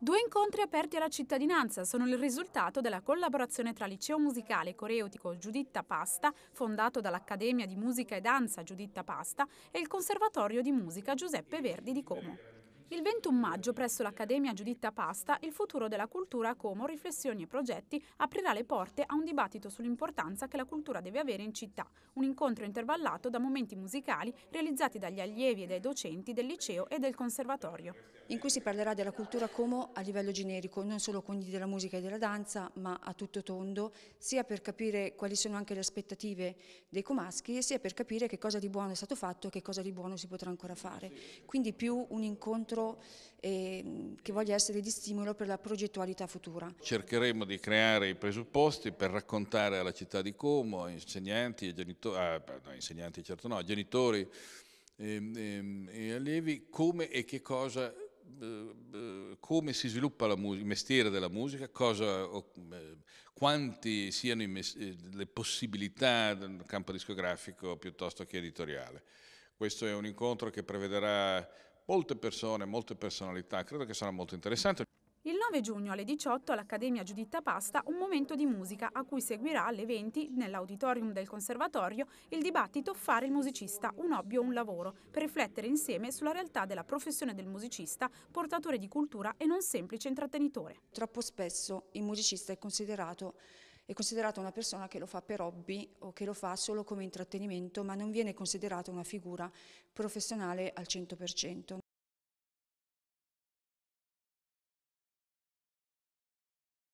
Due incontri aperti alla cittadinanza sono il risultato della collaborazione tra Liceo Musicale Coreutico Giuditta Pasta, fondato dall'Accademia di Musica e Danza Giuditta Pasta, e il Conservatorio di Musica Giuseppe Verdi di Como. Il 21 maggio presso l'Accademia Giuditta Pasta il futuro della cultura a Como, riflessioni e progetti aprirà le porte a un dibattito sull'importanza che la cultura deve avere in città, un incontro intervallato da momenti musicali realizzati dagli allievi e dai docenti del liceo e del conservatorio. In cui si parlerà della cultura a Como a livello generico, non solo quindi della musica e della danza, ma a tutto tondo, sia per capire quali sono anche le aspettative dei comaschi, sia per capire che cosa di buono è stato fatto e che cosa di buono si potrà ancora fare. Quindi più un incontro incontro eh, che voglia essere di stimolo per la progettualità futura. Cercheremo di creare i presupposti per raccontare alla città di Como, insegnanti e genitori, ah, no, insegnanti certo no, genitori e, ehm, e, ehm, e allievi come e che cosa eh, eh, come si sviluppa musica, il mestiere della musica, cosa, eh, quanti siano le possibilità nel campo discografico piuttosto che editoriale. Questo è un incontro che prevederà molte persone, molte personalità, credo che sarà molto interessante. Il 9 giugno alle 18 all'Accademia Giuditta Pasta un momento di musica a cui seguirà alle 20 nell'auditorium del conservatorio il dibattito Fare il musicista, un hobby o un lavoro, per riflettere insieme sulla realtà della professione del musicista, portatore di cultura e non semplice intrattenitore. Troppo spesso il musicista è considerato è considerata una persona che lo fa per hobby o che lo fa solo come intrattenimento, ma non viene considerata una figura professionale al 100%.